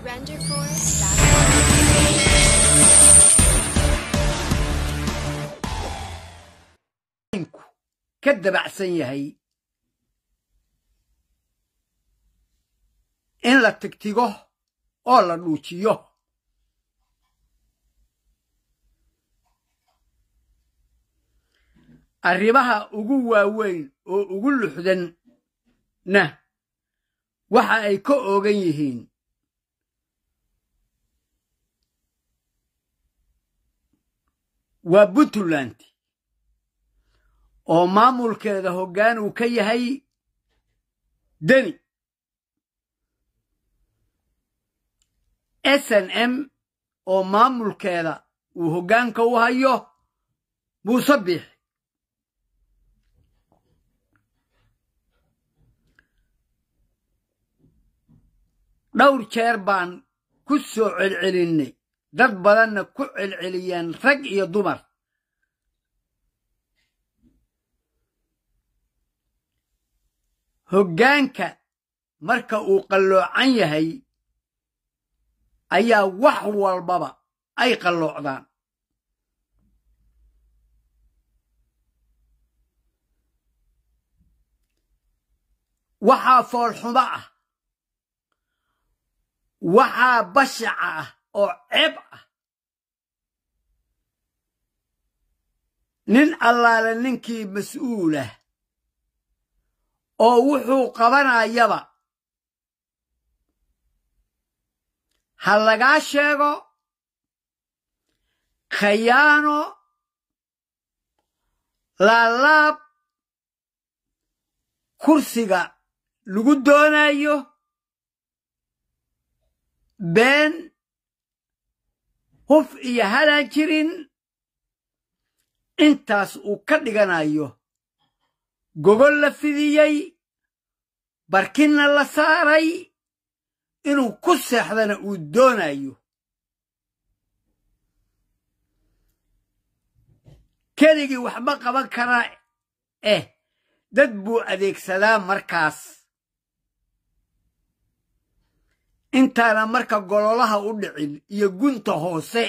renderforest.org ka dabacsan yahay in la tigtigo oo la dhuujiyo arrimaha ugu waaweyn oo ugu luxdanna waxa ay ka oogan yihiin waa puntland oo maamulkeeda hoggaan uu ka yahay deni s n m oo maamulkeeda uu hoggaanka u hayo muuse biixi dhowr jeer baan ku soo celcelinnay dad badanna ku celceliyaan rag iyo dumar hoggaanka marka uu qalloocan yahay ayaa wax walbaba ay qalloocdaan waxaa foolxumo ah waxaa bashaca ah oo ceeb ah nin allaale ninkii mas-uulah oo wuxuu qabanayaba ha lagaa sheego khayaano laalaab kursiga lagu doonayo been huf iyo halaan jirin intaas uu ka dhiganayo gogol la fidiyey barkinna la saaray inuu ku seexdana uu doonayo keligii waxba qaban karaa eh dad buu adeegsadaa markaas intaana marka gololaha u dhicin iyo gunta hoose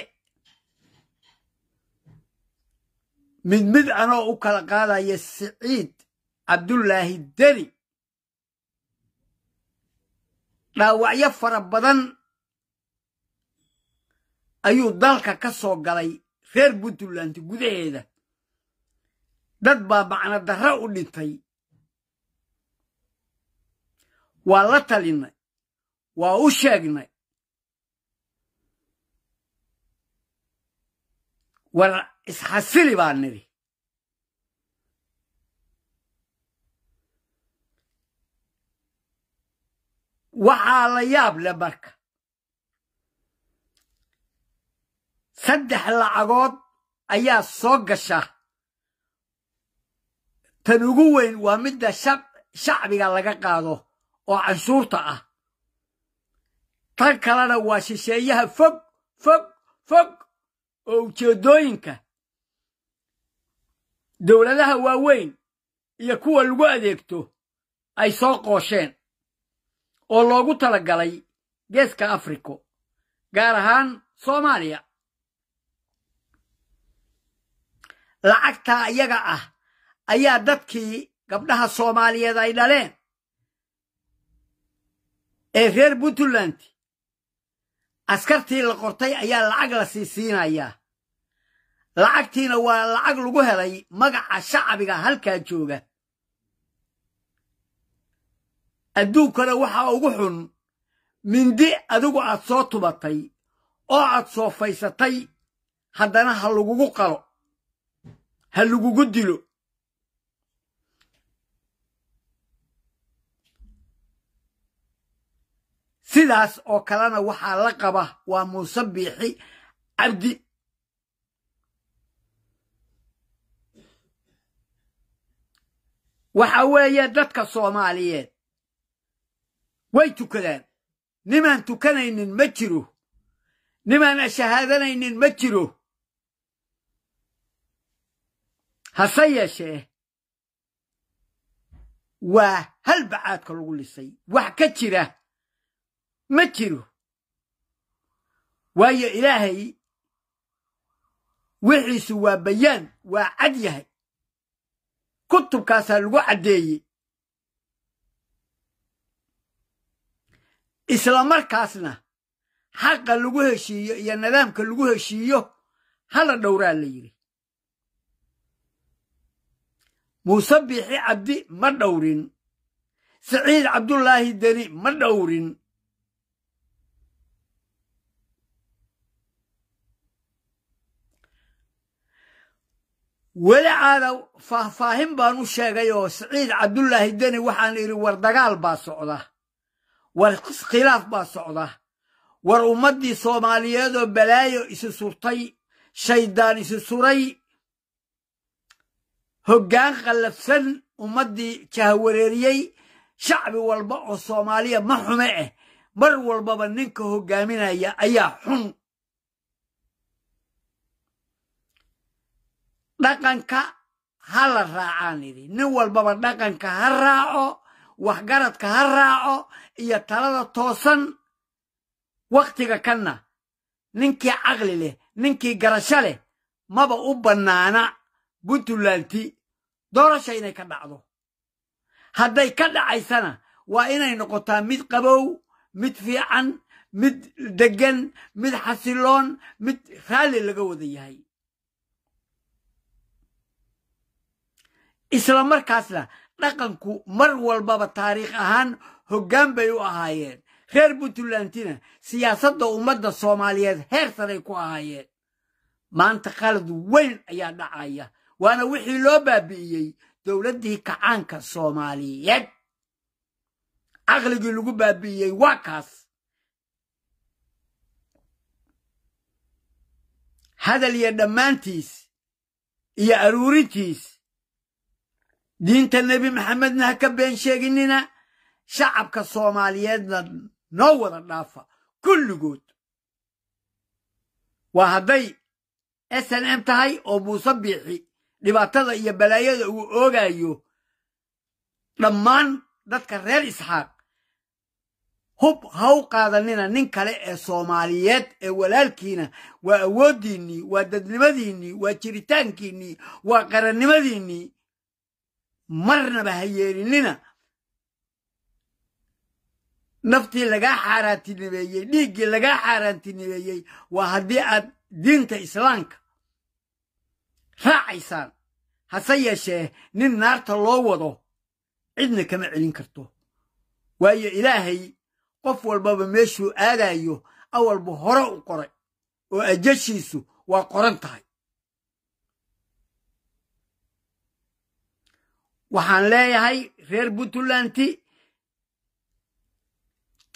mid mid anoo u kala qaadaya siciid cabdulaahi deri dhaawacyo fara badan ayuu dalka ka soo galay reer puntland gudaheeda dad baa macno darro u dhintay waa la talinay waa u sheegnay war isxasili baa nidhi waxaa la yaab le marka saddex lacagood ayaa soo gasha tan ugu weyn waa midda shacbiga laga qaado oo canshuurta ah tan kalena waa shisheeyaha fog fog fog oo ujeeddooyinka dowladaha waaweyn iyo kuwa lagu adeegto ay soo qoosheen oo loogu talagalay geeska afriko gaar ahaan soomaaliya lacagtaa iyaga ah ayaa dadkii gabdhaha soomaaliyeed ay dhaleen ee reer puntland askartii la qortay ayaa lacag la sii siinayaa lacagtiina waa lacag lagu helay magaca shacbiga halkaa jooga adduunkana waxaa ugu xun mindi adigu aad soo tubatay oo aad soofaysatay haddana ha lagugu qalo ha lagugu dilo sidaas oo kalena waxaa la qaba waa muuse biixi cabdi waxa weeye dadka soomaaliyeed way tukadaan nimaan tukanaynin ma jiro nimaan shahaadanaynin ma jiro hase yeeshee waa hal bacaadka lagu lisay wax ka jira ma jiro waayo ilaahay wixiisu waa bayaan waa cad yahay kutubkaasaa lagu caddeeyey isla markaasna xaqa lagu heshiiyo iyo nidaamka lagu heshiiyo hala dhowraa la yidhi muuse biixi cabdi ma dhowrin saciid cabdullaahi deni ma dhowrin weli caada faahfaahin baan u sheegay oo siciid cabdulaahi deni waxaan idhi war dagaal baa socda war khilaaf baa socda war ummaddii soomaaliyeedoo balaayo isu surtay shaydaan isu suray hoggaan khallafsan ummaddii jahawareeriyey shacbi walba oo soomaaliya ma xume ah mar walbaba ninka hoggaaminaya ayaa xun dhaqanka ha la raacaan idi nin walbaba dhaqanka ha raaco waxgaradka ha raaco iyo talada toosan wakhtiga kanna ninkii caqli leh ninkii garasho leh maba u bannaana buntulaanti doorasha inay ka dhacdo hadday ka dhacaysana waa inay noqotaa mid qabow mid fiican mid deggan mid xasiloon mid raalli laga wada yahay isla markaasna dhaqanku mar walbaba taariikh ahaan hoggaan bay u ahaayeen reer puntlandina siyaasadda ummadda soomaaliyeed heer saray ku ahaayeen maanta qalad weyn ayaa dhacaya waana wixii loo baabi'iyey dowladdii kacaanka soomaaliyeed caqligii lagu baabi'iyey waa kaas hadal iyo dhammaantiis iyo aruurintiis diinta nebi maxamedna ha ka been sheeginina shacabka soomaaliyeedna noo wada dhaafa kulligood waa hadday s n m tahay oo muuse biixi dhibaatada iyo balaayada uu oogaayo dhammaan dadka reer isxaaq hub ha u qaadanina nin kale ee soomaaliyeed ee walaalkiina waa awooddiinnii waa dadnimadiinnii waa jiritaankiinnii waa qarannimadiinnii marnaba ha yeelinina naftii lagaa xaaraantinimeeyey dhiiggii lagaa xaaraantinimeeyey waa haddii aad diinta islaamka raacaysaan hase yeeshee nin naarta loo wado cidna kama celin karto waayo ilaahay qof walbaba meeshuu aadaayo awalba hore u qoray oo ajashiisu waa qoran tahay waxaan leeyahay reer puntlanti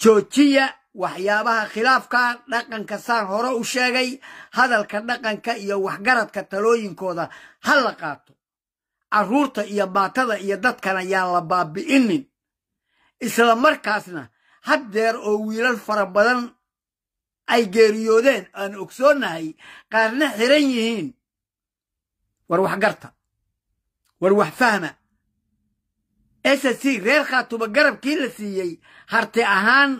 joojiya waxyaabaha khilaafka dhaqanka saan hore u sheegay hadalka dhaqanka iyo waxgaradka talooyinkooda ha la qaato carruurta iyo baatada iyo dadkana yaan la baabi'inin isla markaasna haddeer oo wiilal fara badan ay geeriyoodeen aan ogsoonnahay qaarna xiran yihiin war waxgarta war wax fahma s c reer khaatuba garabkii la siiyey harti ahaan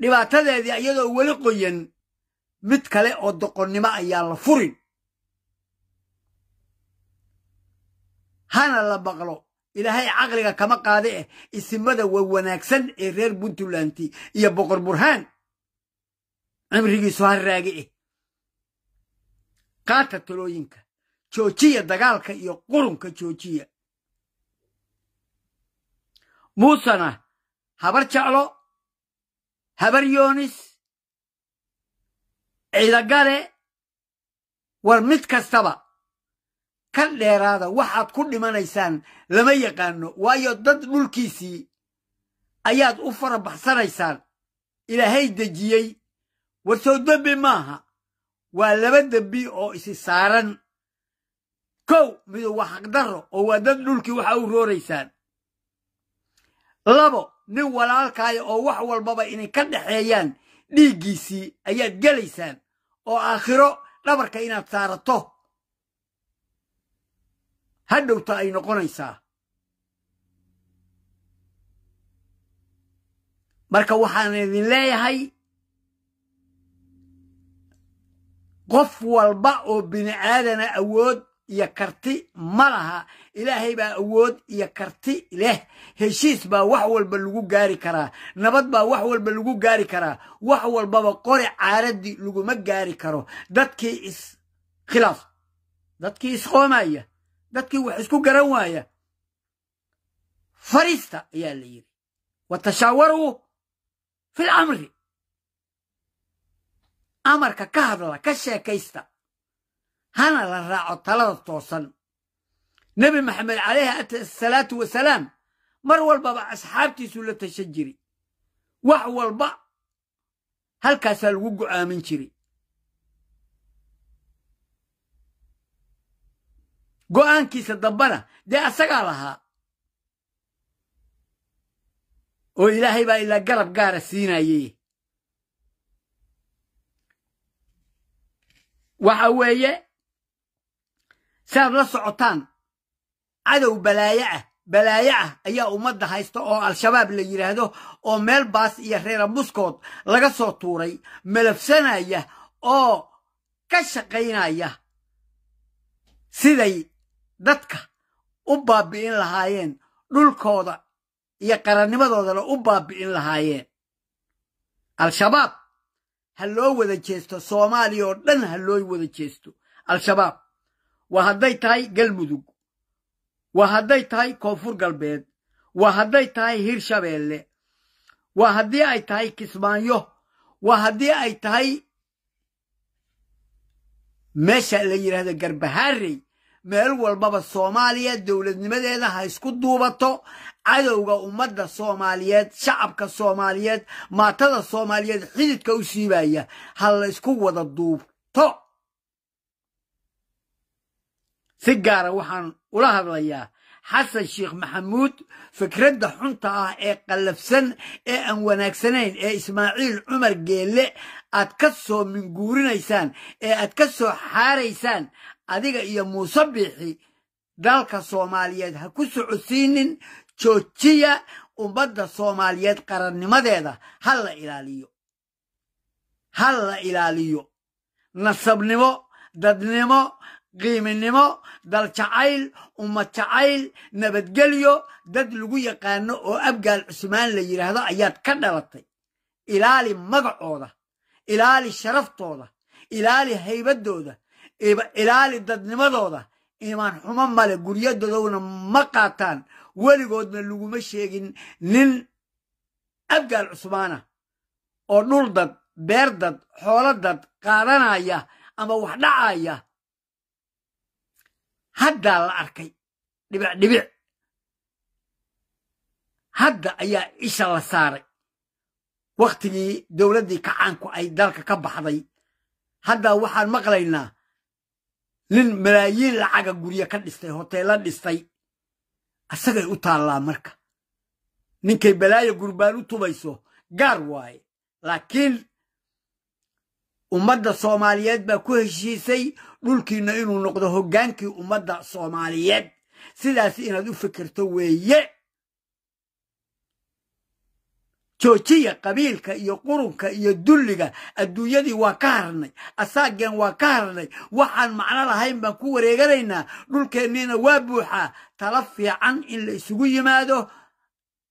dhibaatadeedii iyadoo weli qoyan mid kale oo doqonnimo ayaa la furin hana la baqlo ilaahay caqliga kama qaada eh isimada wa wanaagsan ee reer puntlanti iyo boqor burhaan cimrigiisu ha raagi eh qaata talooyinka joojiya dagaalka iyo qurunka joojiya muusena habar jeclo habar yoonis ciidagale war mid kastaba ka dheeraada waxaad ku dhimanaysaan lama yaqaano waayo dad dhulkiisii ayaad u fara baxsanaysaan ilaahay dejiyey war soo dembi maaha waa laba dembi oo isi saaran kow midu waa xaqdarro oo waa dad dhulkii waxa u rooraysaan labo nin walaalkaaya oo wax walbaba inay ka dhexeeyaan dhiiggiisii ayaad gelaysaan oo aakhiro dhabarka inaad saarato hadhowta ay noqonaysaa marka waxaan idin leeyahay qof walba oo bini aadana awood iyo karti ma laha ilaahay baa awood iyo karti leh heshiis baa wax walba lagu gaari karaa nabad baa wax walba lagu gaari karaa wax walbaba qori caaradi laguma gaari karo dadkii is khilaaf dadkii isqoomaya dadkii wax isku garan waaya fariista ayaa la yidhi wa tashaawaruu fil amri amarka ka hadla ka sheekaysta hana la raaco talada toosan nebi maxamed calayhi asalaatu wasalaam mar walbaba asxaabtiisuu la tashan jiri wax walba halkaasaa lagu go'aamin jiri go'aankiisa dambana dee asagaa lahaa oo ilaahay baa ilaa garab gaara siinayey waxa weeye si aad la socotaan cadow balaayo ah balaayo ah ayaa ummadda haysta oo al-shabaab la yidhaahdo oo meel baas iyo reerabuskood laga soo tuuray malafsanaya oo ka shaqaynaya siday dadka u baabi'in lahaayeen dhulkooda iyo qarannimadoodana u baabi'in lahaayeen al-shabaab ha loo wada jeesto soomaaliya oo dhan ha loo wada jeesto al-shabaab waa hadday tahay galmudug waa hadday tahay koonfur galbeed waa hadday tahay hirshabeelle waa haddii ay tahay kismaanyo waa haddii ay tahay meesha la yidhahda garbahaarey meel walbaba soomaaliya dowladnimadeeda ha isku duubato cadowga ummadda soomaaliyeed shacabka soomaaliyeed maatada soomaaliyeed xididka u siibaya ha la ysku wada duubto si gaara waxaan ula hadlayaa xasan sheekh maxamuud fikradda xunta ah ee qallafsan ee aan wanaagsanayn ee ismaaciil cumar geelle aad ka soo minguurinaysaan ee aad ka soo xaaraysaan adiga iyo muuse biixi dalka soomaaliyeed ha ku socodsiinin joojiya umbadda soomaaliyeed qarannimadeeda ha la ilaaliyo ha la ilaaliyo nasabnimo dadnimo qiiminimo daljacayl ummad jacayl nabadgelyo dad lagu yaqaano oo abgaal cusmaan la yidhaahdo ayaad ka dhalatay ilaali magacooda ilaali sharaftooda ilaali haybaddooda ilaali dadnimadooda imaan xumo male guryadodowna ma qaataan weligoodna laguma sheegin nin abgaal cusmaana oo dhul dhuldad beerdad xoolo dad qaadanaya ama wax dhacaya haddaa la arkay dhibic dhibic hadda ayaa isha la saaray wakhtigii dowladdii kacaanku ay dalka ka baxday haddaa waxaan maqlaynaa nin malaayiin lacaga guryo ka dhistay hoteela dhistay asagay u taallaa marka ninkay balaaya gurbaan u tubayso gaar waaye laakiin ummadda soomaaliyeed baa ku heshiisay dhulkiina inuu noqdo hoggaankii ummadda soomaaliyeed sidaas inaad u fikirto weeye joojiya qabiilka iyo qurunka iyo dulliga adduunyadii waa ka harnay asaageen waa ka harnay waxaan macno lahayn baan ku wareeganaynaa dhulkeenniina waa buuxaa tala fiican in la isugu yimaado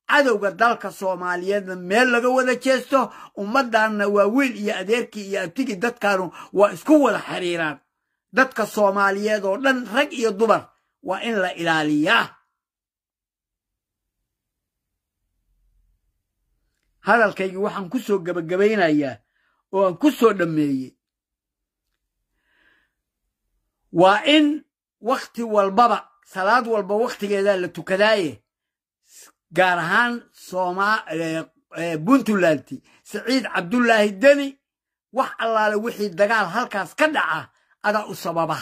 cadowga dalka soomaaliyeedna meel laga wada jeesto ummaddaanna waa wiil iyo adeerkii iyo abtigii dadkaanu waa isku wada xiriiraan dadka soomaaliyeed oo dhan rag iyo dumar waa in la ilaaliyaa hadalkaygii waxaan ku soo gabagabaynayaa oo aan ku soo dhammeeyey waa in wakhti walbaba salaad walba wakhtigeedaa la tukadaaye gaar ahaan eh, eh, puntlanti siciid cabdulaahi deni wax allaale wixii dagaal halkaas ka dhaca adaa u sababa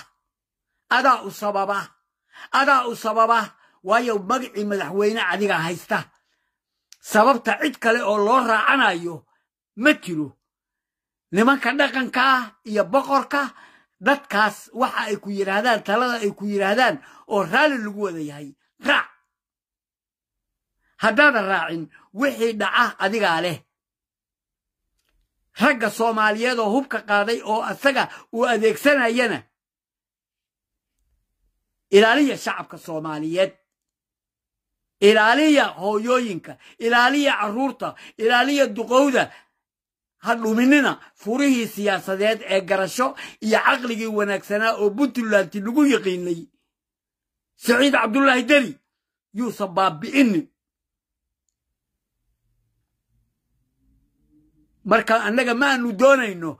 adaa u sababa adaa u sababa waayo magacii madaxweyne adiga haysta sababta cid kale oo loo raacanayo ma jiro nimanka dhaqankaa ah iyo boqorka dadkaas waxa ay ku yidhaahdaan talada ay ku yidhaahdaan oo raalli lagu wada yahay raac haddaadan raacin wixii dhaca adigaa leh ragga soomaaliyeed oo hubka qaaday oo asaga uu adeegsanayana ilaaliya shacabka soomaaliyeed ilaaliya hooyooyinka ilaaliya carruurta ilaaliya duqowda ha dhuminina furihii siyaasadeed ee garasho iyo caqligii wanaagsanaa oo puntlanti lagu yiqiinay saciid cabdulaahi deri yuusan baabi'ini marka annaga maanu doonayno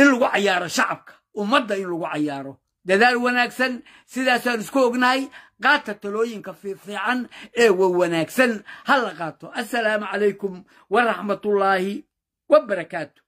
in lagu cayaaro shacabka ummadda in lagu cayaaro dadaal wanaagsan sidaasaan isku ognahay qaata talooyinka fiifiican ee wa wanaagsan ha la qaato assalaamu calaykum waraxmatullaahi wabarakaatu